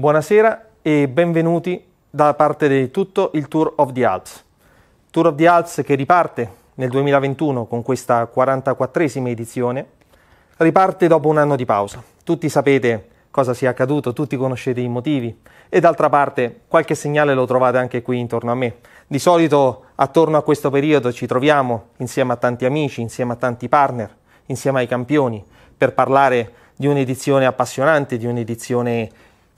Buonasera e benvenuti da parte di tutto il Tour of the Alps. Tour of the Alps che riparte nel 2021 con questa 44esima edizione, riparte dopo un anno di pausa. Tutti sapete cosa sia accaduto, tutti conoscete i motivi e d'altra parte qualche segnale lo trovate anche qui intorno a me. Di solito attorno a questo periodo ci troviamo insieme a tanti amici, insieme a tanti partner, insieme ai campioni per parlare di un'edizione appassionante, di un'edizione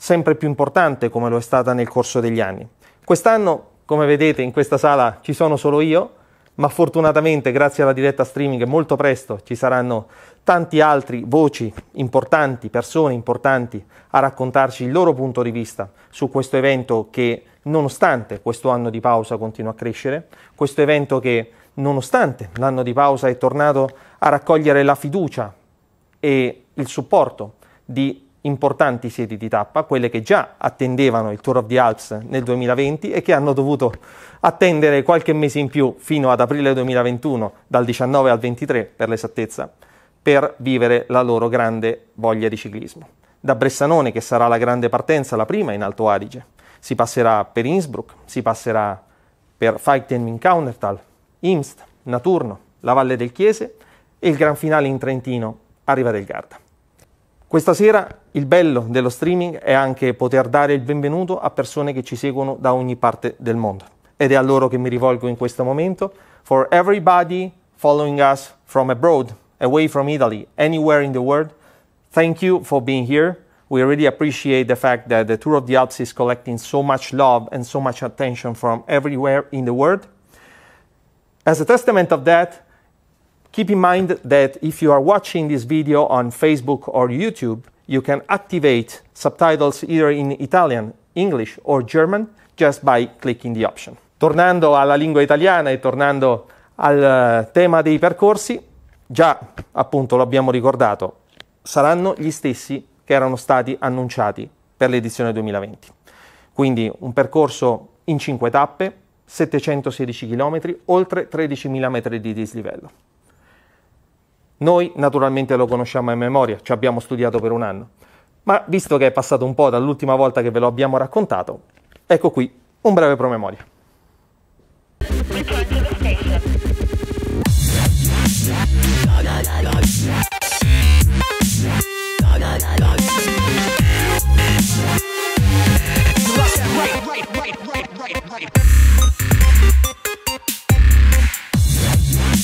sempre più importante come lo è stata nel corso degli anni. Quest'anno, come vedete, in questa sala ci sono solo io, ma fortunatamente grazie alla diretta streaming molto presto ci saranno tanti altri voci importanti, persone importanti a raccontarci il loro punto di vista su questo evento che nonostante questo anno di pausa continua a crescere, questo evento che nonostante l'anno di pausa è tornato a raccogliere la fiducia e il supporto di importanti sedi di tappa, quelle che già attendevano il Tour of the Alps nel 2020 e che hanno dovuto attendere qualche mese in più fino ad aprile 2021, dal 19 al 23 per l'esattezza, per vivere la loro grande voglia di ciclismo. Da Bressanone, che sarà la grande partenza, la prima in Alto Adige, si passerà per Innsbruck, si passerà per Feichtenmin Kaunertal, Imst, Naturno, la Valle del Chiese e il gran finale in Trentino a Riva del Garda. Questa sera il bello dello streaming è anche poter dare il benvenuto a persone che ci seguono da ogni parte del mondo. Ed è a loro che mi rivolgo in questo momento. For everybody following us from abroad, away from Italy, anywhere in the world, thank you for being here. We really appreciate the fact that the Tour of the Alps is collecting so much love and so much attention from everywhere in the world. As a testament of that, Keep in mind that if you are watching this video on Facebook or YouTube, you can activate subtitles either in Italian, English or German just by clicking the option. Tornando alla lingua italiana e tornando al eh, tema dei percorsi, già appunto lo abbiamo ricordato, saranno gli stessi che erano stati annunciati per l'edizione 2020. Quindi un percorso in 5 tappe, 716 km, oltre 13.000 metri di dislivello. Noi naturalmente lo conosciamo in memoria, ci abbiamo studiato per un anno, ma visto che è passato un po' dall'ultima volta che ve lo abbiamo raccontato, ecco qui un breve promemoria. Right, right, right,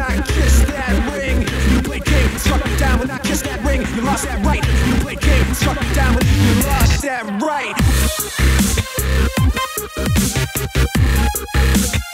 when I kiss that ring. You play played king, me down when I kiss that ring. You lost that right. You play played king, me down when you lost that right.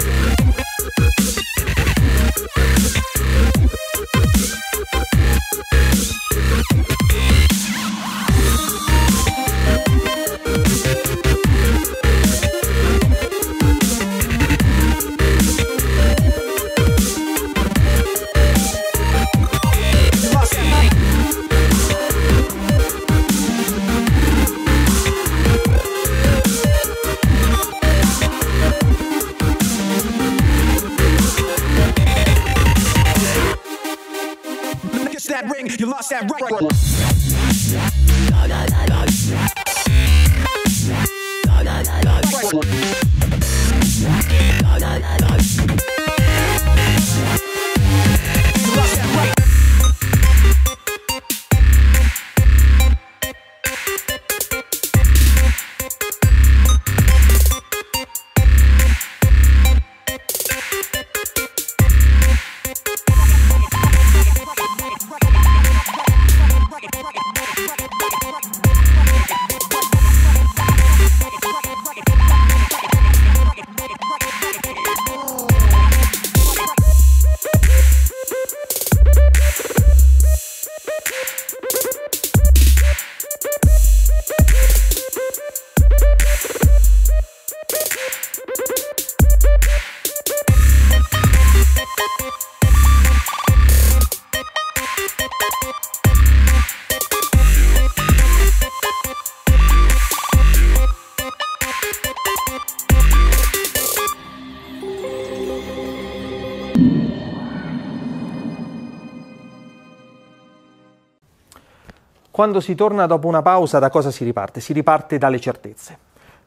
Quando si torna dopo una pausa, da cosa si riparte? Si riparte dalle certezze.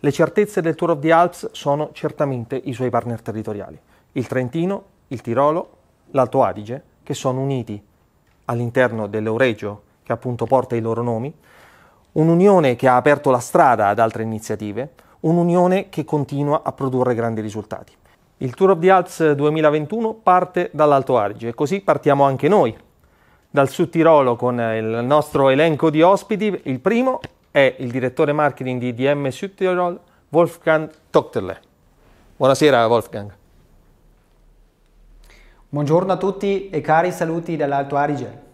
Le certezze del Tour of the Alps sono certamente i suoi partner territoriali, il Trentino, il Tirolo, l'Alto Adige, che sono uniti all'interno dell'Euregio, che appunto porta i loro nomi, un'unione che ha aperto la strada ad altre iniziative, un'unione che continua a produrre grandi risultati. Il Tour of the Alps 2021 parte dall'Alto Adige, così partiamo anche noi dal Sud Tirolo con eh, il nostro elenco di ospiti. Il primo è il direttore marketing di DM Sud Tirol, Wolfgang Tochterle. Buonasera Wolfgang. Buongiorno a tutti e cari saluti dall'Alto Adige.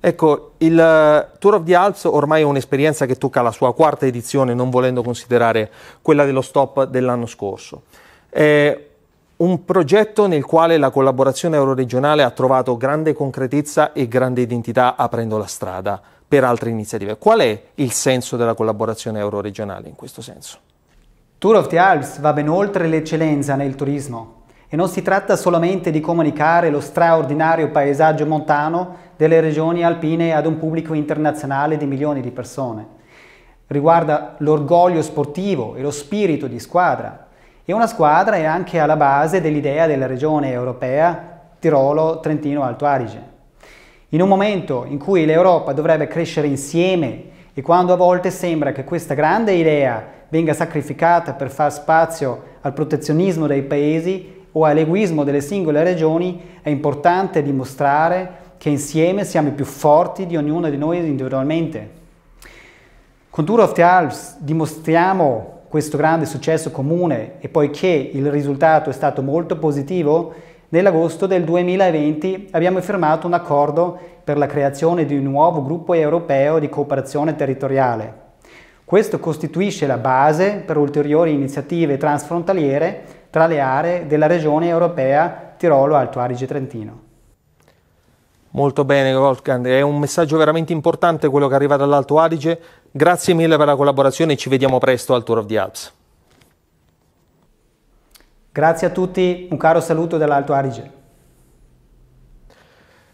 Ecco, il eh, Tour of the Alps ormai è un'esperienza che tocca la sua quarta edizione, non volendo considerare quella dello stop dell'anno scorso. Eh, un progetto nel quale la collaborazione euroregionale ha trovato grande concretezza e grande identità aprendo la strada per altre iniziative. Qual è il senso della collaborazione euroregionale in questo senso? Tour of the Alps va ben oltre l'eccellenza nel turismo e non si tratta solamente di comunicare lo straordinario paesaggio montano delle regioni alpine ad un pubblico internazionale di milioni di persone. Riguarda l'orgoglio sportivo e lo spirito di squadra, e una squadra è anche alla base dell'idea della regione europea Tirolo-Trentino-Alto Adige. In un momento in cui l'Europa dovrebbe crescere insieme e quando a volte sembra che questa grande idea venga sacrificata per far spazio al protezionismo dei paesi o all'egoismo delle singole regioni, è importante dimostrare che insieme siamo i più forti di ognuno di noi individualmente. Con Tour of the Alps dimostriamo questo grande successo comune e poiché il risultato è stato molto positivo, nell'agosto del 2020 abbiamo firmato un accordo per la creazione di un nuovo gruppo europeo di cooperazione territoriale. Questo costituisce la base per ulteriori iniziative transfrontaliere tra le aree della regione europea Tirolo-Alto Adige-Trentino. Molto bene Wolfgang, è un messaggio veramente importante quello che arriva dall'Alto Adige. Grazie mille per la collaborazione e ci vediamo presto al Tour of the Alps. Grazie a tutti, un caro saluto dall'Alto Adige.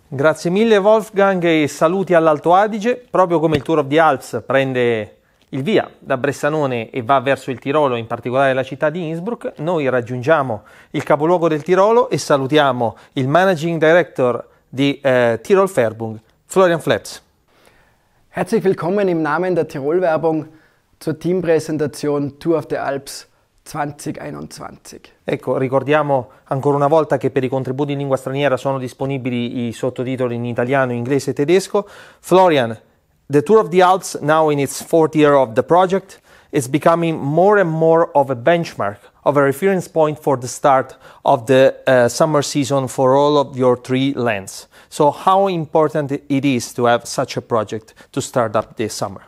Grazie mille Wolfgang e saluti all'Alto Adige. Proprio come il Tour of the Alps prende il via da Bressanone e va verso il Tirolo, in particolare la città di Innsbruck, noi raggiungiamo il capoluogo del Tirolo e salutiamo il Managing Director die äh, Tirol Färbung. Florian Fletz. Herzlich willkommen im Namen der Tirol Werbung zur teampräsentation Tour of the Alps 2021. Ecco, ricordiamo ancora una volta che per i contributi in lingua straniera sono disponibili i sottotitoli in italiano, inglese e tedesco. Florian, The Tour of the Alps now in its fourth year of the project. is becoming more and more of a benchmark, of a reference point for the start of the uh, summer season for all of your three lands. So how important it is to have such a project to start up this summer.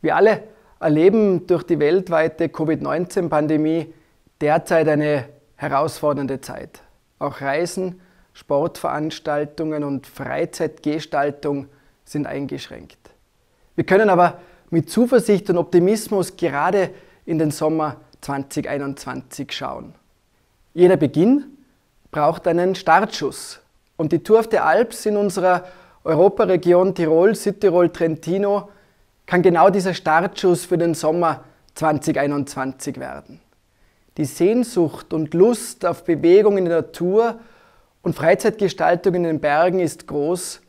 Wir alle erleben durch die weltweite Covid-19-Pandemie derzeit eine herausfordernde Zeit. Auch Reisen, Sportveranstaltungen und Freizeitgestaltung sind eingeschränkt. Wir können aber mit Zuversicht und Optimismus gerade in den Sommer 2021 schauen. Jeder Beginn braucht einen Startschuss. Und die Tour auf der Alps in unserer Europaregion Tirol, Südtirol, Trentino kann genau dieser Startschuss für den Sommer 2021 werden. Die Sehnsucht und Lust auf Bewegung in der Natur und Freizeitgestaltung in den Bergen ist groß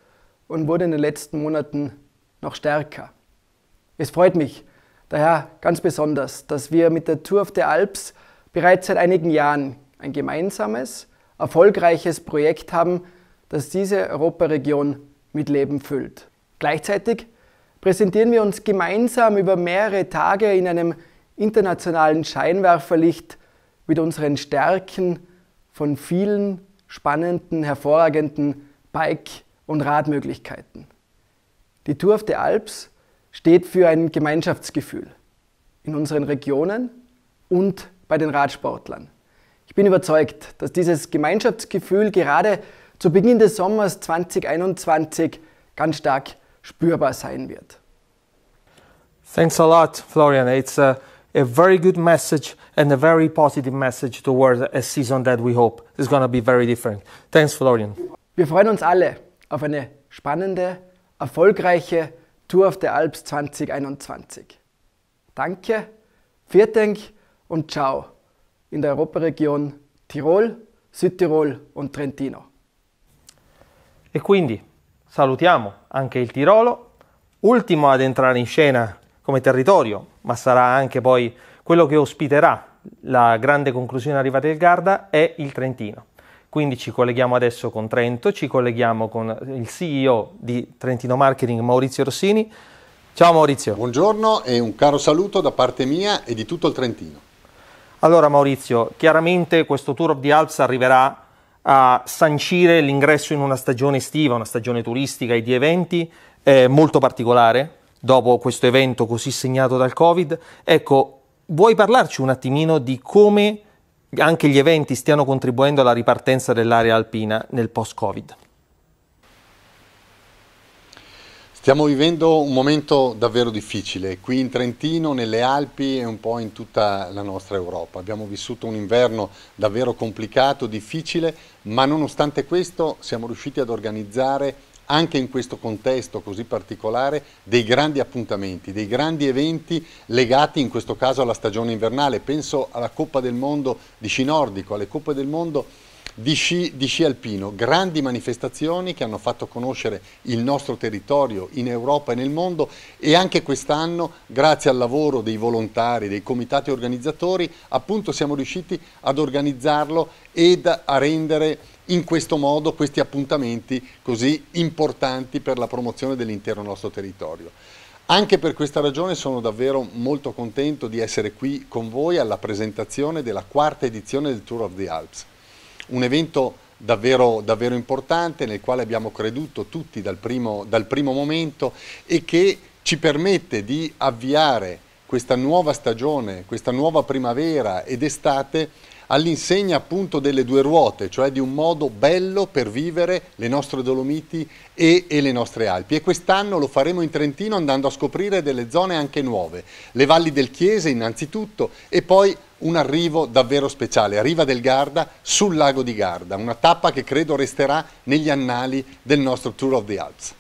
und wurde in den letzten Monaten noch stärker. Es freut mich daher ganz besonders, dass wir mit der Tour of the Alps bereits seit einigen Jahren ein gemeinsames, erfolgreiches Projekt haben, das diese Europaregion mit Leben füllt. Gleichzeitig präsentieren wir uns gemeinsam über mehrere Tage in einem internationalen Scheinwerferlicht mit unseren Stärken von vielen spannenden, hervorragenden Bike- und Radmöglichkeiten. Die Tour of the Alps steht für ein Gemeinschaftsgefühl in unseren Regionen und bei den Radsportlern. Ich bin überzeugt, dass dieses Gemeinschaftsgefühl gerade zu Beginn des Sommers 2021 ganz stark spürbar sein wird. Thanks a lot, Florian. It's a, a very good message and a very positive message towards a season that we hope is going to be very different. Thanks, Florian. Wir freuen uns alle auf eine spannende, erfolgreiche Tour auf der Alps 2021. Danke, Viertenk und ciao in der Europaregion Tirol, Südtirol und Trentino. E quindi salutiamo anche il Tirolo, ultimo ad entrare in scena come territorio, ma sarà anche poi quello che ospiterà la grande conclusione arrivata del Garda, è il Trentino. Quindi ci colleghiamo adesso con Trento, ci colleghiamo con il CEO di Trentino Marketing Maurizio Rossini. Ciao Maurizio. Buongiorno e un caro saluto da parte mia e di tutto il Trentino. Allora Maurizio, chiaramente questo Tour of the Alps arriverà a sancire l'ingresso in una stagione estiva, una stagione turistica e di eventi eh, molto particolare, dopo questo evento così segnato dal Covid. Ecco, vuoi parlarci un attimino di come anche gli eventi stiano contribuendo alla ripartenza dell'area alpina nel post-Covid. Stiamo vivendo un momento davvero difficile, qui in Trentino, nelle Alpi e un po' in tutta la nostra Europa. Abbiamo vissuto un inverno davvero complicato, difficile, ma nonostante questo siamo riusciti ad organizzare anche in questo contesto così particolare dei grandi appuntamenti, dei grandi eventi legati in questo caso alla stagione invernale. Penso alla Coppa del Mondo di sci nordico, alle Coppe del Mondo di sci, di sci alpino, grandi manifestazioni che hanno fatto conoscere il nostro territorio in Europa e nel mondo e anche quest'anno grazie al lavoro dei volontari, dei comitati organizzatori appunto siamo riusciti ad organizzarlo ed a rendere in questo modo questi appuntamenti così importanti per la promozione dell'intero nostro territorio. Anche per questa ragione sono davvero molto contento di essere qui con voi alla presentazione della quarta edizione del Tour of the Alps, un evento Davvero, davvero, importante nel quale abbiamo creduto tutti dal primo, dal primo momento e che ci permette di avviare questa nuova stagione, questa nuova primavera ed estate all'insegna appunto delle due ruote, cioè di un modo bello per vivere le nostre Dolomiti e, e le nostre Alpi. E quest'anno lo faremo in Trentino andando a scoprire delle zone anche nuove, le valli del Chiese innanzitutto e poi un arrivo davvero speciale, a Riva del Garda sul lago di Garda, una tappa che credo resterà negli annali del nostro Tour of the Alps.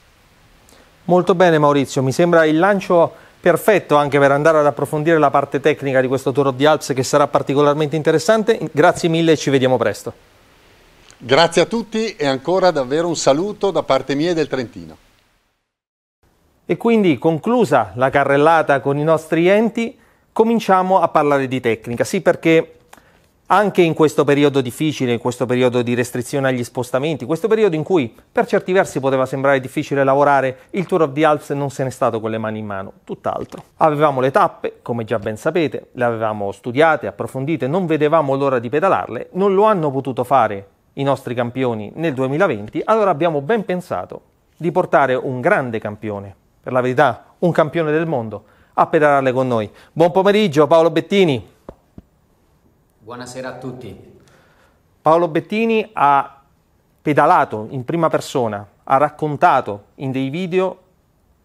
Molto bene Maurizio, mi sembra il lancio perfetto anche per andare ad approfondire la parte tecnica di questo Toro di Alps che sarà particolarmente interessante. Grazie mille e ci vediamo presto. Grazie a tutti e ancora davvero un saluto da parte mia e del Trentino. E quindi conclusa la carrellata con i nostri enti, cominciamo a parlare di tecnica. Sì, perché anche in questo periodo difficile, in questo periodo di restrizione agli spostamenti, questo periodo in cui per certi versi poteva sembrare difficile lavorare, il Tour of the Alps non se n'è stato con le mani in mano, tutt'altro. Avevamo le tappe, come già ben sapete, le avevamo studiate, approfondite, non vedevamo l'ora di pedalarle, non lo hanno potuto fare i nostri campioni nel 2020, allora abbiamo ben pensato di portare un grande campione, per la verità un campione del mondo, a pedalarle con noi. Buon pomeriggio Paolo Bettini. Buonasera a tutti. Paolo Bettini ha pedalato in prima persona, ha raccontato in dei video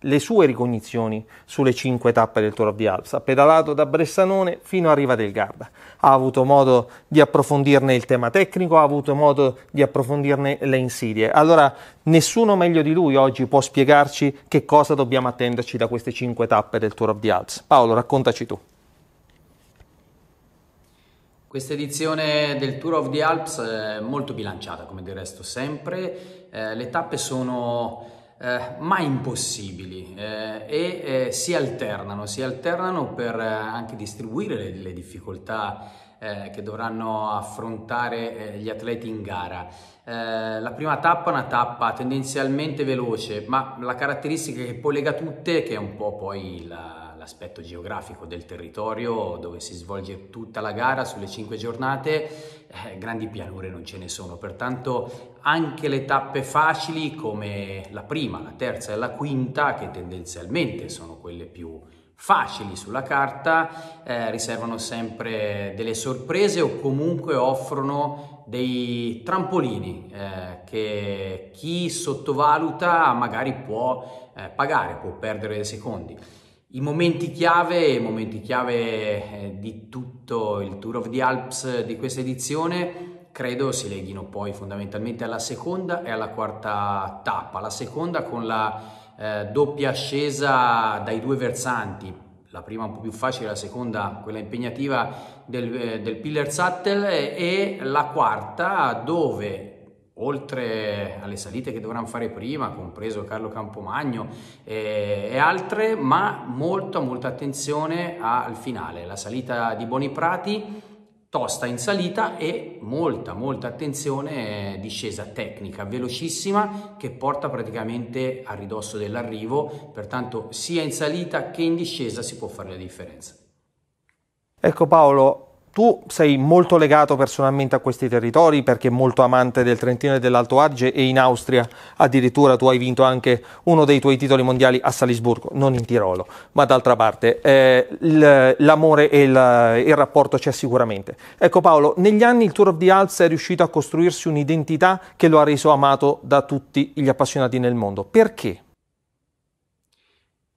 le sue ricognizioni sulle cinque tappe del Tour of the Alps. Ha pedalato da Bressanone fino a Riva del Garda. Ha avuto modo di approfondirne il tema tecnico, ha avuto modo di approfondirne le insidie. Allora, nessuno meglio di lui oggi può spiegarci che cosa dobbiamo attenderci da queste cinque tappe del Tour of the Alps. Paolo, raccontaci tu. Questa edizione del Tour of the Alps è molto bilanciata, come del resto sempre. Eh, le tappe sono eh, mai impossibili eh, e eh, si alternano, si alternano per eh, anche distribuire le, le difficoltà eh, che dovranno affrontare gli atleti in gara. la prima tappa è una tappa tendenzialmente veloce, ma la caratteristica che poi lega tutte, che è un po' poi la, l'aspetto geografico del territorio dove si svolge tutta la gara sulle cinque giornate, eh, grandi pianure non ce ne sono, pertanto anche le tappe facili come la prima, la terza e la quinta, che tendenzialmente sono quelle più facili sulla carta, eh, riservano sempre delle sorprese o comunque offrono dei trampolini eh, che chi sottovaluta magari può eh, pagare, può perdere dei secondi. I momenti chiave, momenti chiave eh, di tutto il Tour of the Alps di questa edizione credo si leghino poi fondamentalmente alla seconda e alla quarta tappa. La seconda con la eh, doppia ascesa dai due versanti, la prima un po' più facile, la seconda quella impegnativa del, eh, del Pillar Sattel eh, e la quarta dove oltre alle salite che dovranno fare prima, compreso Carlo Campomagno eh, e altre, ma molta molta attenzione al finale, la salita di Boni Prati tosta in salita e molta molta attenzione eh, discesa tecnica velocissima che porta praticamente a ridosso dell'arrivo pertanto sia in salita che in discesa si può fare la differenza ecco Paolo tu sei molto legato personalmente a questi territori perché molto amante del Trentino e dell'Alto Adige e in Austria addirittura tu hai vinto anche uno dei tuoi titoli mondiali a Salisburgo, non in Tirolo, ma d'altra parte eh, l'amore e il, il rapporto c'è sicuramente. Ecco Paolo, negli anni il Tour of the Alps è riuscito a costruirsi un'identità che lo ha reso amato da tutti gli appassionati nel mondo. Perché?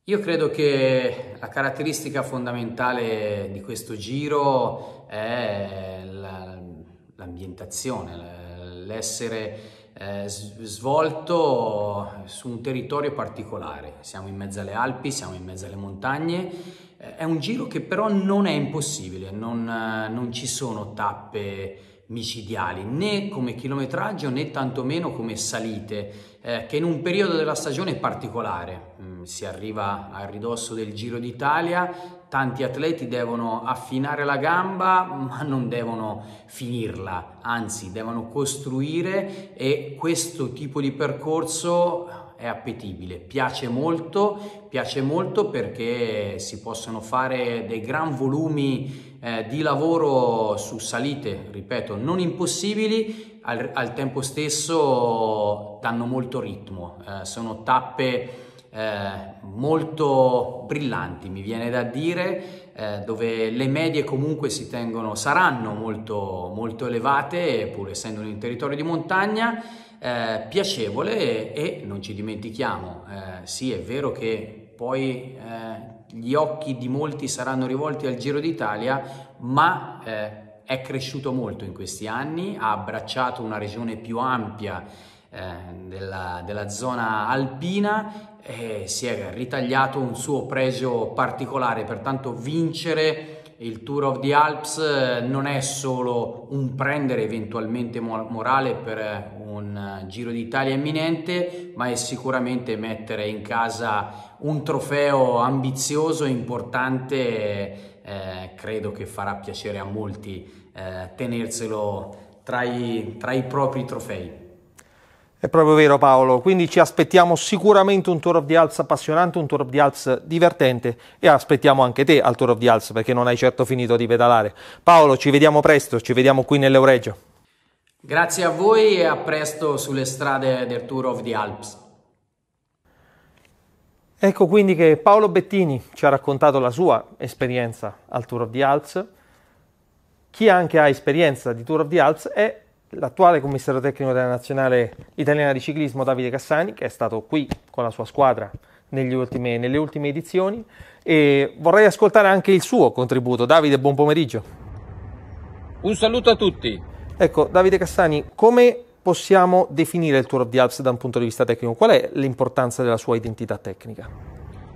Io credo che la caratteristica fondamentale di questo giro è l'ambientazione, l'essere eh, svolto su un territorio particolare. Siamo in mezzo alle Alpi, siamo in mezzo alle montagne. Eh, è un giro che però non è impossibile, non, non ci sono tappe micidiali, né come chilometraggio né tantomeno come salite, eh, che in un periodo della stagione particolare, mm, si arriva al ridosso del Giro d'Italia, tanti atleti devono affinare la gamba ma non devono finirla, anzi devono costruire e questo tipo di percorso è appetibile, piace molto, piace molto perché si possono fare dei gran volumi eh, di lavoro su salite, ripeto, non impossibili, al, al tempo stesso danno molto ritmo, eh, sono tappe eh, molto brillanti, mi viene da dire, eh, dove le medie comunque si tengono, saranno molto, molto elevate, pur essendo in un territorio di montagna, eh, piacevole e, e, non ci dimentichiamo, eh, sì è vero che poi eh, gli occhi di molti saranno rivolti al Giro d'Italia, ma eh, è cresciuto molto in questi anni, ha abbracciato una regione più ampia eh, della, della, zona alpina e si è ritagliato un suo pregio particolare, pertanto vincere il Tour of the Alps eh, non è solo un prendere eventualmente morale per eh, un eh, Giro d'Italia imminente, ma è sicuramente mettere in casa un trofeo ambizioso, importante, eh, credo che farà piacere a molti eh, tenerselo tra i, tra i propri trofei. È proprio vero Paolo, quindi ci aspettiamo sicuramente un Tour of the Alps appassionante, un Tour of the Alps divertente e aspettiamo anche te al Tour of the Alps perché non hai certo finito di pedalare. Paolo, ci vediamo presto, ci vediamo qui nell'Euregio. Grazie a voi e a presto sulle strade del Tour of the Alps. Ecco quindi che Paolo Bettini ci ha raccontato la sua esperienza al Tour of the Alps. Chi anche ha esperienza di Tour of the Alps è l'attuale commissario tecnico della nazionale italiana di ciclismo Davide Cassani, che è stato qui con la sua squadra ultime, nelle ultime edizioni e vorrei ascoltare anche il suo contributo. Davide, buon pomeriggio. Un saluto a tutti. Ecco, Davide Cassani, come possiamo definire il Tour of the Alps da un punto di vista tecnico? Qual è l'importanza della sua identità tecnica?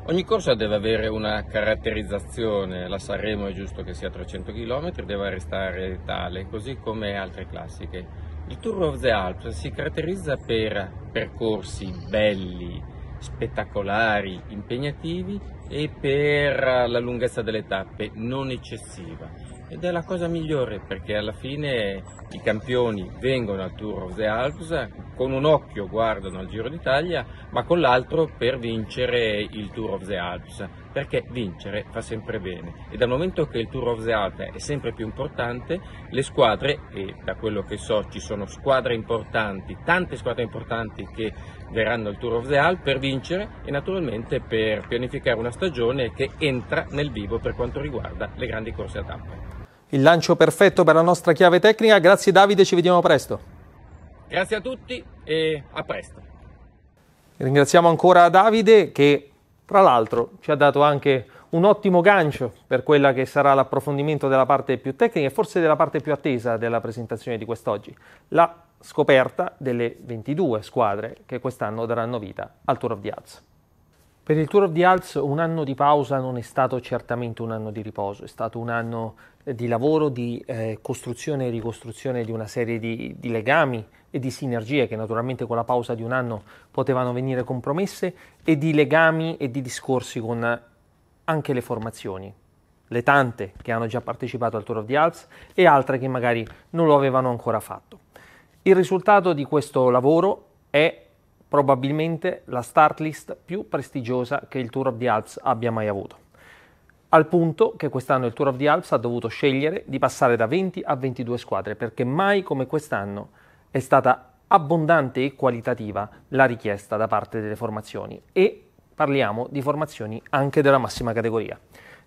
Ogni corsa deve avere una caratterizzazione, la Sanremo è giusto che sia 300 km, deve restare tale, così come altre classiche. Il Tour of the Alps si caratterizza per percorsi belli, spettacolari, impegnativi e per la lunghezza delle tappe non eccessiva ed è la cosa migliore perché alla fine i campioni vengono al Tour of the Alps, con un occhio guardano al Giro d'Italia, ma con l'altro per vincere il Tour of the Alps, perché vincere fa sempre bene e dal momento che il Tour of the Alps è sempre più importante, le squadre, e da quello che so ci sono squadre importanti, tante squadre importanti che verranno al Tour of the Alps per vincere e naturalmente per pianificare una stagione che entra nel vivo per quanto riguarda le grandi corse a tappe. Il lancio perfetto per la nostra chiave tecnica, grazie Davide, ci vediamo presto. Grazie a tutti e a presto. Ringraziamo ancora Davide che tra l'altro ci ha dato anche un ottimo gancio per quella che sarà l'approfondimento della parte più tecnica e forse della parte più attesa della presentazione di quest'oggi, la scoperta delle 22 squadre che quest'anno daranno vita al Tour of the Alps. Per il Tour of the Alps un anno di pausa non è stato certamente un anno di riposo, è stato un anno eh, di lavoro, di eh, costruzione e ricostruzione di una serie di, di, legami e di sinergie che naturalmente con la pausa di un anno potevano venire compromesse e di legami e di discorsi con anche le formazioni, le tante che hanno già partecipato al Tour of the Alps e altre che magari non lo avevano ancora fatto. Il risultato di questo lavoro è probabilmente la start list più prestigiosa che il Tour of the Alps abbia mai avuto. Al punto che quest'anno il Tour of the Alps ha dovuto scegliere di passare da 20 a 22 squadre perché mai come quest'anno è stata abbondante e qualitativa la richiesta da parte delle formazioni e parliamo di formazioni anche della massima categoria.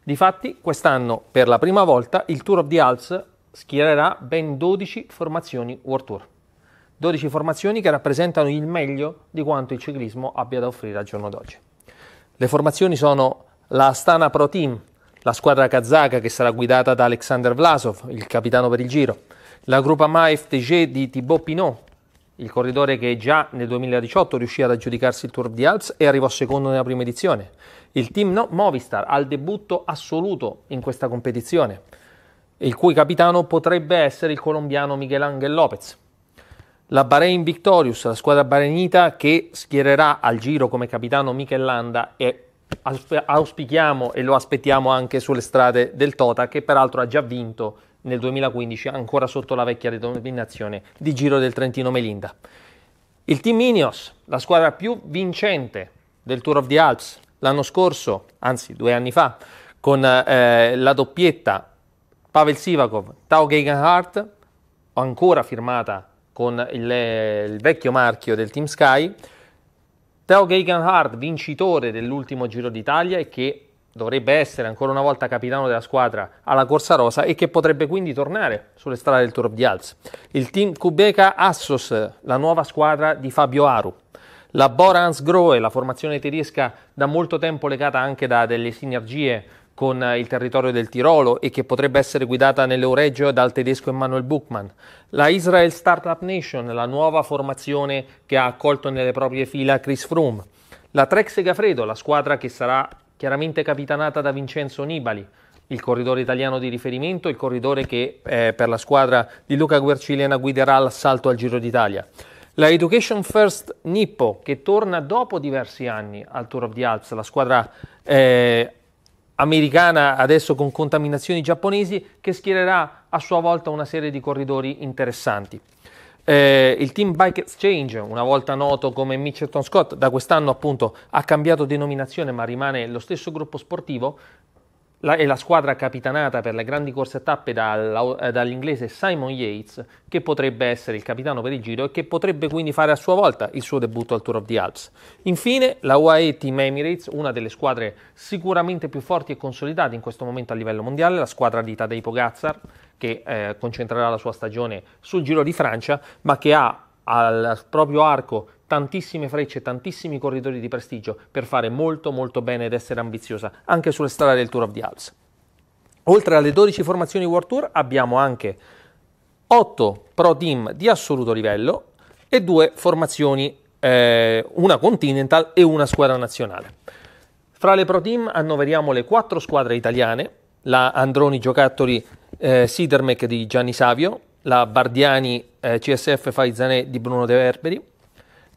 Difatti quest'anno per la prima volta il Tour of the Alps schiererà ben 12 formazioni World Tour. 12 formazioni che rappresentano il meglio di quanto il ciclismo abbia da offrire al giorno d'oggi. Le formazioni sono la Astana Pro Team, la squadra kazaka che sarà guidata da Alexander Vlasov, il capitano per il giro, la Gruppa Ma FTG di Thibaut Pinot, il corridore che già nel 2018 riuscì ad aggiudicarsi il Tour di Alps e arrivò secondo nella prima edizione. Il team no, Movistar al debutto assoluto in questa competizione, il cui capitano potrebbe essere il colombiano Miguel Angel Lopez la Bahrain Victorious, la squadra barenita che schiererà al giro come capitano Michel Landa e auspichiamo e lo aspettiamo anche sulle strade del Tota che peraltro ha già vinto nel 2015 ancora sotto la vecchia denominazione di Giro del Trentino Melinda. Il team Ineos, la squadra più vincente del Tour of the Alps l'anno scorso, anzi due anni fa, con eh, la doppietta Pavel Sivakov, Tao Gegenhardt, ancora firmata con il, il vecchio marchio del Team Sky. Theo Gegenhardt, vincitore dell'ultimo Giro d'Italia e che dovrebbe essere ancora una volta capitano della squadra alla Corsa Rosa e che potrebbe quindi tornare sulle strade del Tour of the Alps. Il team Kubeka Assos, la nuova squadra di Fabio Aru. La Borans Groe, la formazione tedesca da molto tempo legata anche da delle sinergie con il territorio del Tirolo e che potrebbe essere guidata nell'Euregio dal tedesco Emanuel Buchmann. La Israel Startup Nation, la nuova formazione che ha accolto nelle proprie fila Chris Froome. La Trek Segafredo, la squadra che sarà chiaramente capitanata da Vincenzo Nibali, il corridore italiano di riferimento, il corridore che eh, per la squadra di Luca Guercilena guiderà l'assalto al Giro d'Italia. La Education First Nippo che torna dopo diversi anni al Tour of the Alps, la squadra eh, americana adesso con contaminazioni giapponesi che schiererà a sua volta una serie di corridori interessanti. Eh, il team Bike Exchange, una volta noto come Mitchelton Scott, da quest'anno appunto ha cambiato denominazione ma rimane lo stesso gruppo sportivo, la, è la squadra capitanata per le grandi corse a tappe dal, eh, dall'inglese Simon Yates, che potrebbe essere il capitano per il giro e che potrebbe quindi fare a sua volta il suo debutto al Tour of the Alps. Infine, la UAE Team Emirates, una delle squadre sicuramente più forti e consolidate in questo momento a livello mondiale, la squadra di Tadej Pogazzar, che eh, concentrerà la sua stagione sul Giro di Francia, ma che ha al proprio arco tantissime frecce, tantissimi corridori di prestigio per fare molto molto bene ed essere ambiziosa anche sulle strade del Tour of the Alps. Oltre alle 12 formazioni World Tour abbiamo anche 8 pro team di assoluto livello e 2 formazioni, eh, una continental e una squadra nazionale. Fra le pro team annoveriamo le 4 squadre italiane, la Androni Giocattoli eh, Sidermec di Gianni Savio, la Bardiani eh, CSF Faizanè di Bruno De Verberi,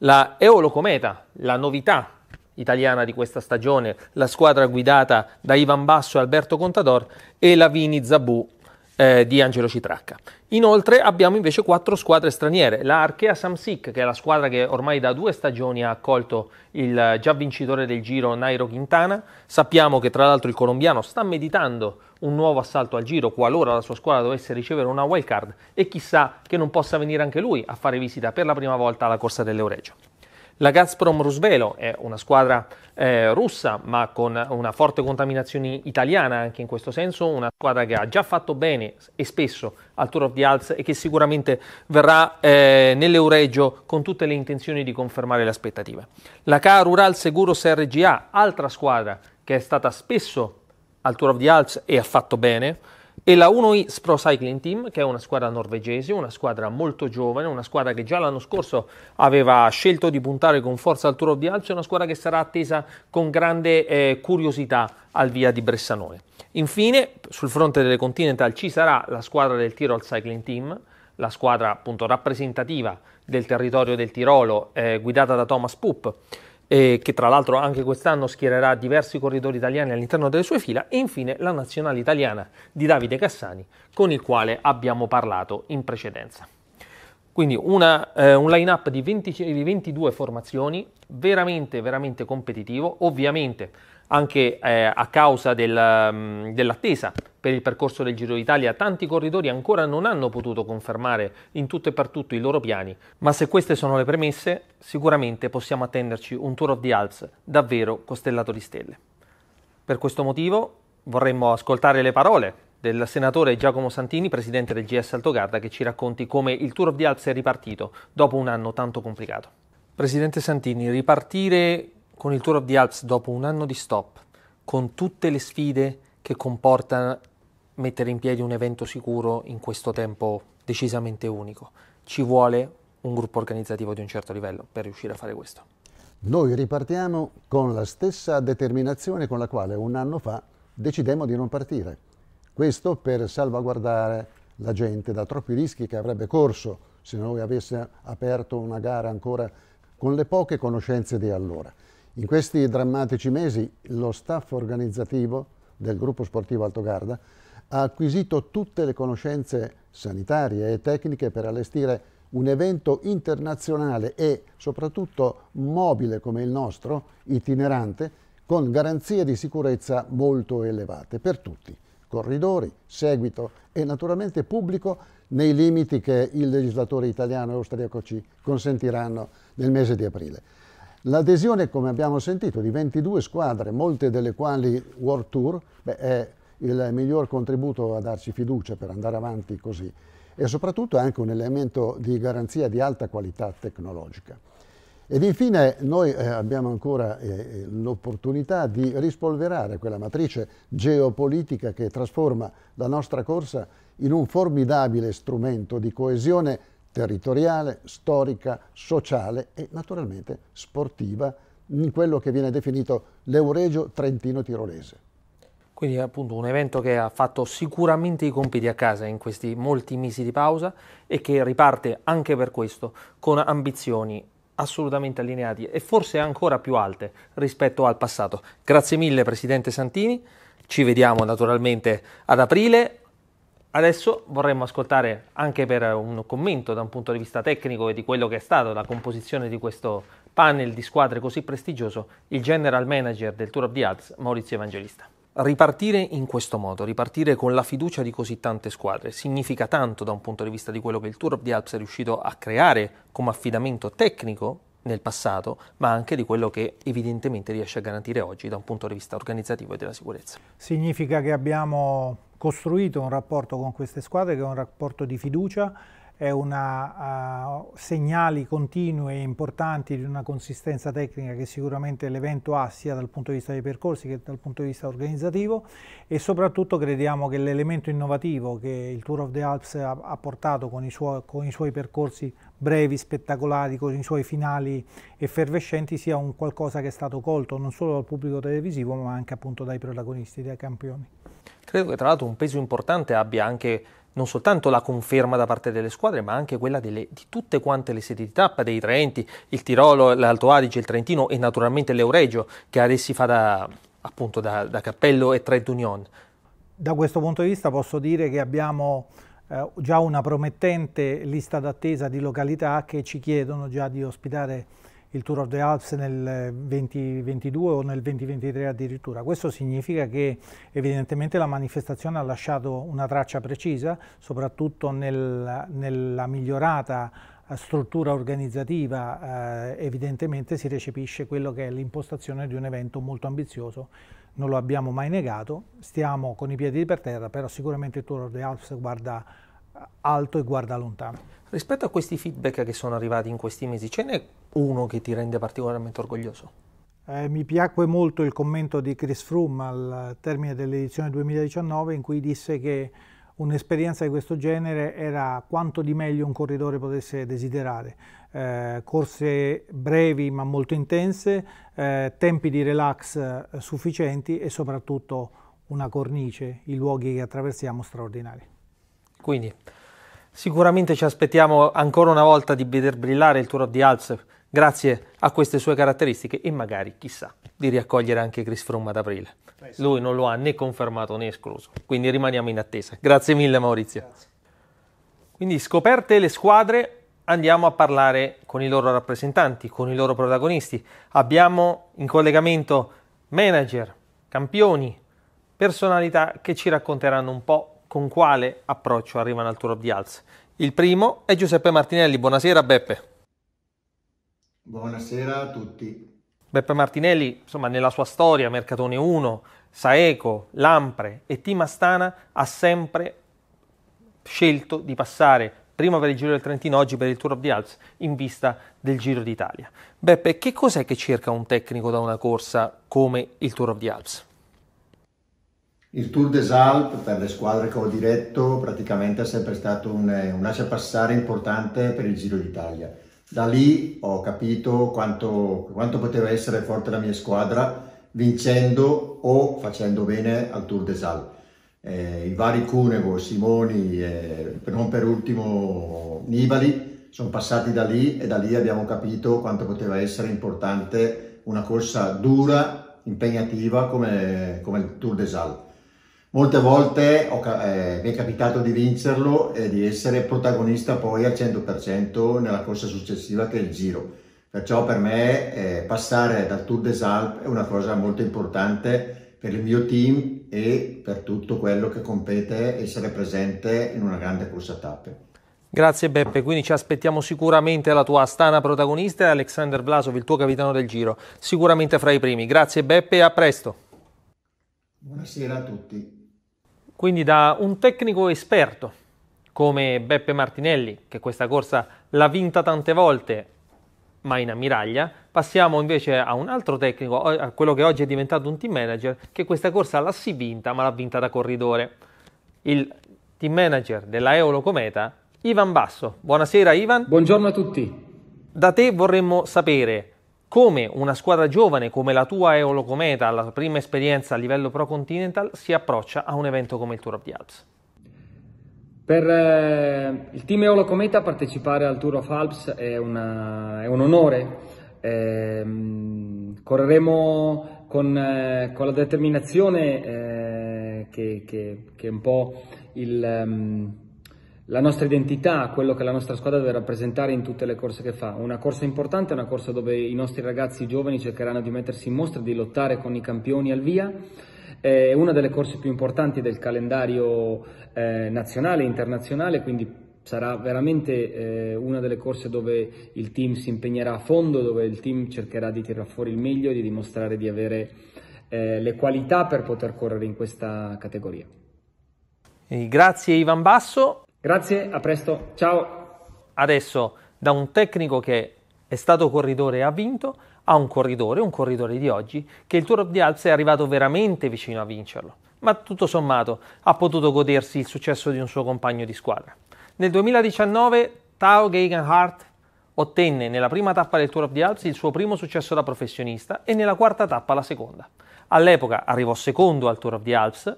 la Eolo Cometa, la novità italiana di questa stagione, la squadra guidata da Ivan Basso e Alberto Contador e la Vini Zabù eh, di Angelo Citracca. Inoltre abbiamo invece quattro squadre straniere, la Archea Samsic che è la squadra che ormai da due stagioni ha accolto il già vincitore del giro Nairo Quintana, sappiamo che tra l'altro il colombiano sta meditando un nuovo assalto al giro qualora la sua squadra dovesse ricevere una wild card e chissà che non possa venire anche lui a fare visita per la prima volta alla Corsa dell'Euregio. La Gazprom Rusvelo è una squadra eh, russa, ma con una forte contaminazione italiana anche in questo senso, una squadra che ha già fatto bene e spesso al Tour of the Alps e che sicuramente verrà eh, nell'Euregio con tutte le intenzioni di confermare le aspettative. La CA Rural Seguros RGA, altra squadra che è stata spesso al Tour of the Alps e ha fatto bene, e la 1X Pro Cycling Team, che è una squadra norvegese, una squadra molto giovane, una squadra che già l'anno scorso aveva scelto di puntare con forza al Tour di Alce, una squadra che sarà attesa con grande eh, curiosità al via di Bressanone. Infine, sul fronte delle Continental ci sarà la squadra del Tirol Cycling Team, la squadra appunto rappresentativa del territorio del Tirolo, eh, guidata da Thomas Pupp eh, che tra l'altro anche quest'anno schiererà diversi corridori italiani all'interno delle sue fila, e infine la nazionale italiana di Davide Cassani, con il quale abbiamo parlato in precedenza. Quindi una, eh, un line-up di, 20, di 22 formazioni, veramente, veramente competitivo, ovviamente anche eh, a causa del, mm, dell'attesa per il percorso del Giro d'Italia, tanti corridori ancora non hanno potuto confermare in tutto e per tutto i loro piani, ma se queste sono le premesse, sicuramente possiamo attenderci un Tour of the Alps davvero costellato di stelle. Per questo motivo vorremmo ascoltare le parole del senatore Giacomo Santini, presidente del GS Alto Garda, che ci racconti come il Tour of the Alps è ripartito dopo un anno tanto complicato. Presidente Santini, ripartire con il Tour of the Alps dopo un anno di stop, con tutte le sfide che comporta mettere in piedi un evento sicuro in questo tempo decisamente unico. Ci vuole un gruppo organizzativo di un certo livello per riuscire a fare questo. Noi ripartiamo con la stessa determinazione con la quale un anno fa decidemmo di non partire. Questo per salvaguardare la gente da troppi rischi che avrebbe corso se noi avessimo aperto una gara ancora con le poche conoscenze di allora. In questi drammatici mesi lo staff organizzativo del gruppo sportivo Alto Garda ha acquisito tutte le conoscenze sanitarie e tecniche per allestire un evento internazionale e soprattutto mobile come il nostro, itinerante, con garanzie di sicurezza molto elevate per tutti, corridori, seguito e naturalmente pubblico nei limiti che il legislatore italiano e austriaco ci consentiranno nel mese di aprile. L'adesione, come abbiamo sentito, di 22 squadre, molte delle quali World Tour, beh, è il miglior contributo a darci fiducia per andare avanti così e soprattutto è anche un elemento di garanzia di alta qualità tecnologica. Ed infine noi eh, abbiamo ancora eh, eh l'opportunità di rispolverare quella matrice geopolitica che trasforma la nostra corsa in un formidabile strumento di coesione territoriale, storica, sociale e naturalmente sportiva in quello che viene definito l'Euregio Trentino-Tirolese. Quindi appunto un evento che ha fatto sicuramente i compiti a casa in questi molti mesi di pausa e che riparte anche per questo con ambizioni assolutamente allineati e forse ancora più alte rispetto al passato. Grazie mille Presidente Santini, ci vediamo naturalmente ad aprile Adesso vorremmo ascoltare anche per eh, un commento da un punto di vista tecnico e di quello che è stato la composizione di questo panel di squadre così prestigioso, il general manager del Tour of the Alps, Maurizio Evangelista. Ripartire in questo modo, ripartire con la fiducia di così tante squadre, significa tanto da un punto di vista di quello che il Tour of the Alps è riuscito a creare come affidamento tecnico nel passato, ma anche di quello che evidentemente riesce a garantire oggi da un punto di vista organizzativo e della sicurezza. Significa che abbiamo costruito un rapporto con queste squadre che è un rapporto di fiducia è una, uh, segnali continui e importanti di una consistenza tecnica che sicuramente l'evento ha sia dal punto di vista dei percorsi che dal punto di vista organizzativo e soprattutto crediamo che l'elemento innovativo che il Tour of the Alps ha, ha portato con i, suo, con i suoi percorsi brevi, spettacolari, con i suoi finali effervescenti sia un qualcosa che è stato colto non solo dal pubblico televisivo ma anche appunto dai protagonisti, dai campioni. Credo che tra l'altro un peso importante abbia anche non soltanto la conferma da parte delle squadre, ma anche quella delle, di tutte quante le sedi di tappa dei tre il Tirolo, l'Alto Adige, il Trentino e naturalmente l'Euregio, che adesso fa da, appunto, da, da cappello e Trent union. Da questo punto di vista posso dire che abbiamo eh, già una promettente lista d'attesa di località che ci chiedono già di ospitare il Tour of the Alps nel 2022 o nel 2023 addirittura. Questo significa che evidentemente la manifestazione ha lasciato una traccia precisa, soprattutto nel, nella migliorata eh, struttura organizzativa eh, evidentemente si recepisce quello che è l'impostazione di un evento molto ambizioso, non lo abbiamo mai negato, stiamo con i piedi per terra, però sicuramente il Tour of the Alps guarda eh, alto e guarda lontano. Rispetto a questi feedback che sono arrivati in questi mesi, ce n'è uno che ti rende particolarmente orgoglioso? Eh, mi piacque molto il commento di Chris Froome al termine dell'edizione 2019 in cui disse che un'esperienza di questo genere era quanto di meglio un corridore potesse desiderare. Eh, corse brevi ma molto intense, eh, tempi di relax eh, sufficienti e soprattutto una cornice, i luoghi che attraversiamo straordinari. Quindi sicuramente ci aspettiamo ancora una volta di veder brillare il Tour of the Alps grazie a queste sue caratteristiche e magari, chissà, di riaccogliere anche Chris Froome ad aprile. Lui non lo ha né confermato né escluso, quindi rimaniamo in attesa. Grazie mille Maurizio. Grazie. Quindi scoperte le squadre, andiamo a parlare con i loro rappresentanti, con i loro protagonisti. Abbiamo in collegamento manager, campioni, personalità che ci racconteranno un po' con quale approccio arrivano al Tour of the Alps. Il primo è Giuseppe Martinelli. Buonasera Beppe. Buonasera a tutti. Beppe Martinelli, insomma, nella sua storia, Mercatone 1, Saeco, Lampre e Team Astana, ha sempre scelto di passare prima per il Giro del Trentino, oggi per il Tour of the Alps, in vista del Giro d'Italia. Beppe, che cos'è che cerca un tecnico da una corsa come il Tour of the Alps? Il Tour des Alpes per le squadre che ho diretto praticamente è sempre stato un, un passare importante per il Giro d'Italia. Da lì ho capito quanto, quanto poteva essere forte la mia squadra vincendo o facendo bene al Tour des Alpes. Eh, I vari Cunevo, Simoni e eh, non per ultimo Nibali sono passati da lì e da lì abbiamo capito quanto poteva essere importante una corsa dura, impegnativa come, come il Tour des Alpes. Molte volte ho, eh, mi è capitato di vincerlo e di essere protagonista poi al 100% nella corsa successiva che è il Giro. Perciò per me eh, passare dal Tour des Alpes è una cosa molto importante per il mio team e per tutto quello che compete essere presente in una grande corsa a tappe. Grazie Beppe, quindi ci aspettiamo sicuramente la tua Astana protagonista e Alexander Vlasov, il tuo capitano del giro, sicuramente fra i primi. Grazie Beppe e a presto. Buonasera a tutti quindi da un tecnico esperto come Beppe Martinelli, che questa corsa l'ha vinta tante volte, ma in ammiraglia, passiamo invece a un altro tecnico, a quello che oggi è diventato un team manager, che questa corsa l'ha sì vinta, ma l'ha vinta da corridore. Il team manager della Eolo Cometa, Ivan Basso. Buonasera Ivan. Buongiorno a tutti. Da te vorremmo sapere come una squadra giovane come la tua Eolo Cometa, la prima esperienza a livello pro continental, si approccia a un evento come il Tour of the Alps? Per eh, il team Eolo Cometa partecipare al Tour of Alps è, una, è un onore. Eh, correremo con, eh, con, la determinazione eh, che, che, che, è un po' il... Um, la nostra identità, quello che la nostra squadra deve rappresentare in tutte le corse che fa. Una corsa importante, una corsa dove i nostri ragazzi giovani cercheranno di mettersi in mostra, di lottare con i campioni al via. È una delle corse più importanti del calendario eh, nazionale e internazionale, quindi sarà veramente eh, una delle corse dove il team si impegnerà a fondo, dove il team cercherà di tirar fuori il meglio e di dimostrare di avere eh, le qualità per poter correre in questa categoria. Grazie Ivan Basso. Grazie, a presto, ciao. Adesso da un tecnico che è stato corridore e ha vinto a un corridore, un corridore di oggi, che il Tour of the Alps è arrivato veramente vicino a vincerlo, ma tutto sommato ha potuto godersi il successo di un suo compagno di squadra. Nel 2019 Tao Gegenhardt ottenne nella prima tappa del Tour of the Alps il suo primo successo da professionista e nella quarta tappa la seconda. All'epoca arrivò secondo al Tour of the Alps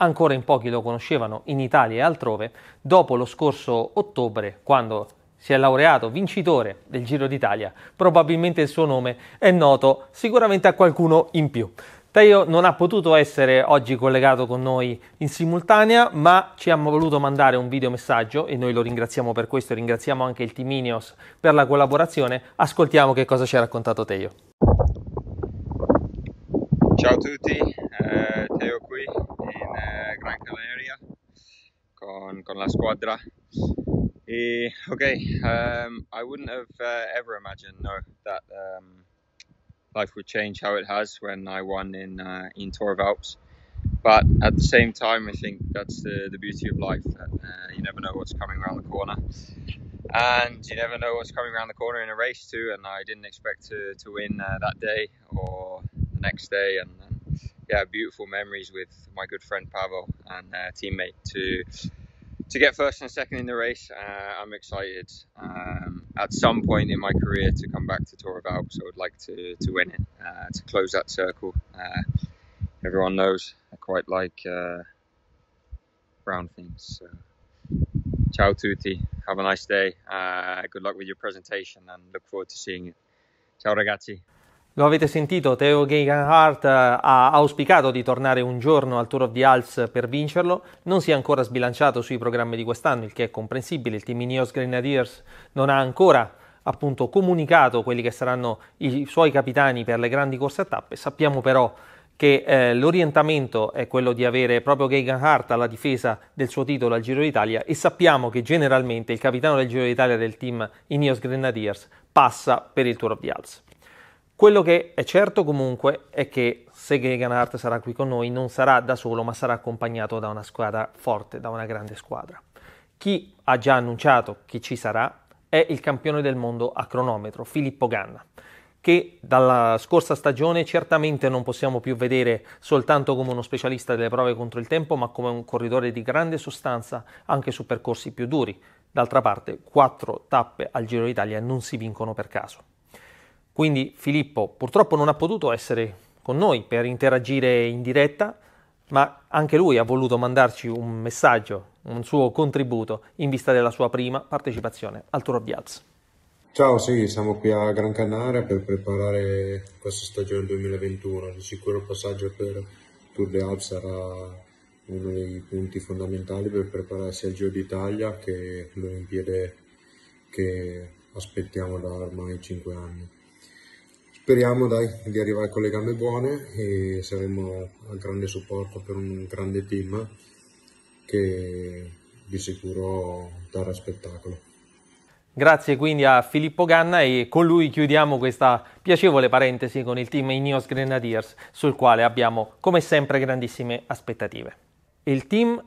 ancora in pochi lo conoscevano in Italia e altrove, dopo lo scorso ottobre, quando si è laureato vincitore del Giro d'Italia, probabilmente il suo nome è noto sicuramente a qualcuno in più. Teo non ha potuto essere oggi collegato con noi in simultanea, ma ci ha voluto mandare un video messaggio e noi lo ringraziamo per questo e ringraziamo anche il team Ineos per la collaborazione. Ascoltiamo che cosa ci ha raccontato Teo. Ciao a tutti, eh, Teo qui in eh, Gran Canaria con, con, la squadra. E, okay, um, I wouldn't have uh, ever imagined no, that um, life would change how it has when I won in uh, in Tour of Alps. But at the same time, I think that's the, the beauty of life. That, uh, you never know what's coming around the corner. And you never know what's coming around the corner in a race too. And I didn't expect to, to win uh, that day or the next day and, and yeah, beautiful memories with my good friend Pavel and uh, teammate to to get first and second in the race. Uh, I'm excited um, at some point in my career to come back to Tour of Alps. I would like to to win it uh, to close that circle. Uh, everyone knows I quite like brown uh, things. So. Ciao tutti. Have a nice day. Uh, good luck with your presentation and look forward to seeing you. Ciao ragazzi. Lo avete sentito, Theo Gegenhardt eh, ha auspicato di tornare un giorno al Tour of the Alps per vincerlo, non si è ancora sbilanciato sui programmi di quest'anno, il che è comprensibile, il team Ineos Grenadiers non ha ancora appunto comunicato quelli che saranno i suoi capitani per le grandi corse a tappe, sappiamo però che eh, l'orientamento è quello di avere proprio Gegenhardt alla difesa del suo titolo al Giro d'Italia e sappiamo che generalmente il capitano del Giro d'Italia del team Ineos Grenadiers passa per il Tour of the Alps. Quello che è certo comunque è che se Gegenhardt sarà qui con noi non sarà da solo ma sarà accompagnato da una squadra forte, da una grande squadra. Chi ha già annunciato che ci sarà è il campione del mondo a cronometro, Filippo Ganna che dalla scorsa stagione certamente non possiamo più vedere soltanto come uno specialista delle prove contro il tempo, ma come un corridore di grande sostanza anche su percorsi più duri. D'altra parte, quattro tappe al Giro d'Italia non si vincono per caso. Quindi Filippo purtroppo non ha potuto essere con noi per interagire in diretta, ma anche lui ha voluto mandarci un messaggio, un suo contributo in vista della sua prima partecipazione al Tour of the Alps. Ciao, sì, siamo qui a Gran Canaria per preparare questa stagione 2021. Di sicuro il passaggio per Tour de Alps sarà uno dei punti fondamentali per prepararsi al Giro d'Italia che l'Olimpiade che aspettiamo da ormai 5 anni. Speriamo dai, di arrivare con le gambe buone e saremo al grande supporto per un grande team che di sicuro darà spettacolo. Grazie quindi a Filippo Ganna e con lui chiudiamo questa piacevole parentesi con il team Ineos Grenadiers sul quale abbiamo come sempre grandissime aspettative. Il team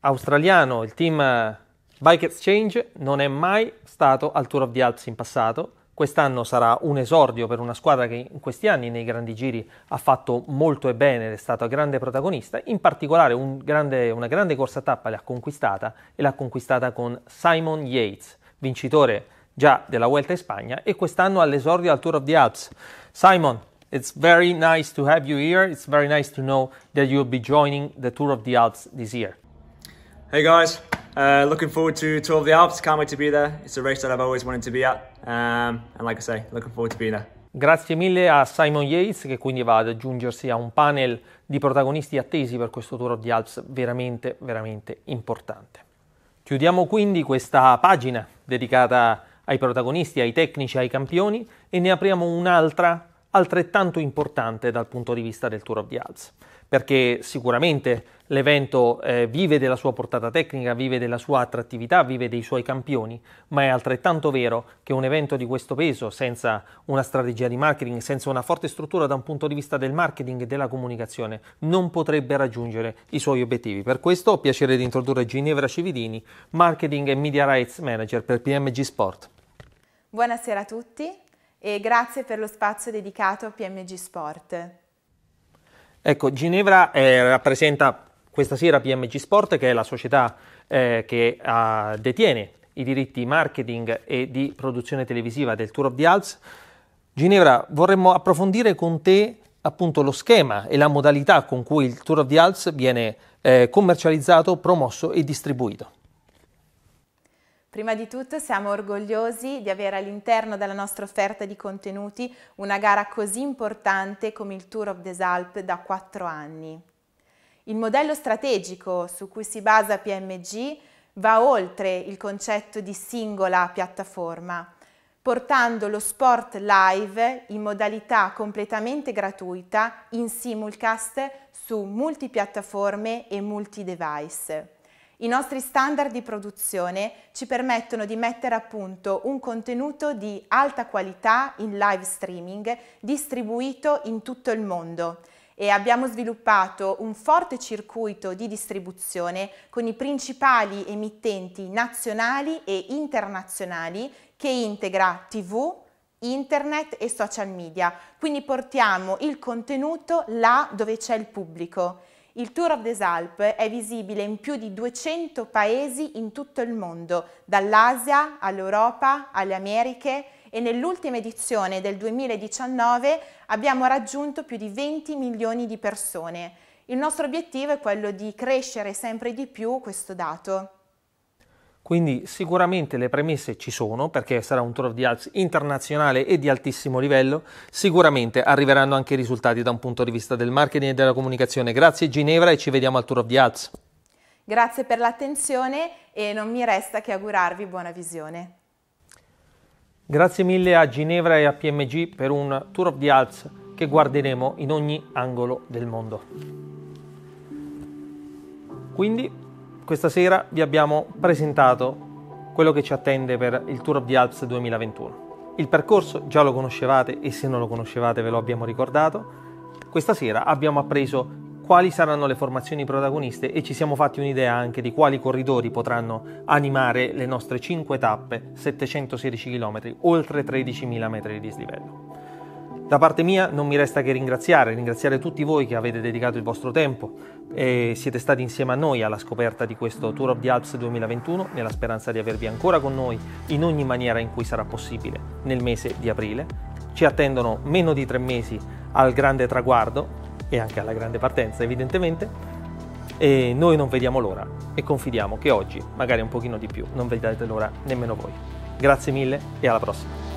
australiano, il team eh, Bike Exchange non è mai stato al Tour of the Alps in passato, Quest'anno sarà un esordio per una squadra che in questi anni nei grandi giri ha fatto molto e bene ed è stata grande protagonista, in particolare un grande, una grande corsa tappa l'ha conquistata e l'ha conquistata con Simon Yates, vincitore già della Vuelta in Spagna e quest'anno all'esordio al Tour of the Alps. Simon, it's very nice to have you here, it's very nice to know that you'll be joining the Tour of the Alps this year. Hey guys, uh, looking forward to Tour of the Alps, can't wait to be there. It's a race that I've always wanted to be at um, and like I say, looking forward to being there. Grazie mille a Simon Yates che quindi va ad aggiungersi a un panel di protagonisti attesi per questo Tour of the Alps veramente, veramente importante. Chiudiamo quindi questa pagina dedicata ai protagonisti, ai tecnici, ai campioni e ne apriamo un'altra altrettanto importante dal punto di vista del Tour of the Alps perché sicuramente l'evento eh, vive della sua portata tecnica, vive della sua attrattività, vive dei suoi campioni, ma è altrettanto vero che un evento di questo peso, senza una strategia di marketing, senza una forte struttura da un punto di vista del marketing e della comunicazione, non potrebbe raggiungere i suoi obiettivi. Per questo ho piacere di introdurre Ginevra Cividini, Marketing e Media Rights Manager per PMG Sport. Buonasera a tutti e grazie per lo spazio dedicato a PMG Sport. Ecco, Ginevra eh, rappresenta questa sera PMG Sport, che è la società eh, che eh, detiene i diritti marketing e di produzione televisiva del Tour of the Alps. Ginevra, vorremmo approfondire con te appunto lo schema e la modalità con cui il Tour of the Alps viene eh, commercializzato, promosso e distribuito. Prima di tutto siamo orgogliosi di avere all'interno della nostra offerta di contenuti una gara così importante come il Tour of the Alpes da 4 anni. Il modello strategico su cui si basa PMG va oltre il concetto di singola piattaforma, portando lo sport live in modalità completamente gratuita in simulcast su multipiattaforme e multi-device. I nostri standard di produzione ci permettono di mettere a punto un contenuto di alta qualità in live streaming distribuito in tutto il mondo e abbiamo sviluppato un forte circuito di distribuzione con i principali emittenti nazionali e internazionali che integra TV, internet e social media. Quindi portiamo il contenuto là dove c'è il pubblico il Tour of des Alpes è visibile in più di 200 paesi in tutto il mondo, dall'Asia all'Europa, alle Americhe e nell'ultima edizione del 2019 abbiamo raggiunto più di 20 milioni di persone. Il nostro obiettivo è quello di crescere sempre di più questo dato. Quindi sicuramente le premesse ci sono perché sarà un Tour of the Alps internazionale e di altissimo livello. Sicuramente arriveranno anche i risultati da un punto di vista del marketing e della comunicazione. Grazie Ginevra e ci vediamo al Tour of the Alps. Grazie per l'attenzione e non mi resta che augurarvi buona visione. Grazie mille a Ginevra e a PMG per un Tour of the Alps che guarderemo in ogni angolo del mondo. Quindi questa sera vi abbiamo presentato quello che ci attende per il Tour of the Alps 2021. Il percorso già lo conoscevate e se non lo conoscevate ve lo abbiamo ricordato. Questa sera abbiamo appreso quali saranno le formazioni protagoniste e ci siamo fatti un'idea anche di quali corridori potranno animare le nostre 5 tappe, 716 km, oltre 13.000 metri di dislivello. Da parte mia non mi resta che ringraziare, ringraziare tutti voi che avete dedicato il vostro tempo e siete stati insieme a noi alla scoperta di questo Tour of the Alps 2021 nella speranza di avervi ancora con noi in ogni maniera in cui sarà possibile nel mese di aprile. Ci attendono meno di tre mesi al grande traguardo e anche alla grande partenza evidentemente e noi non vediamo l'ora e confidiamo che oggi, magari un pochino di più, non vedete l'ora nemmeno voi. Grazie mille e alla prossima!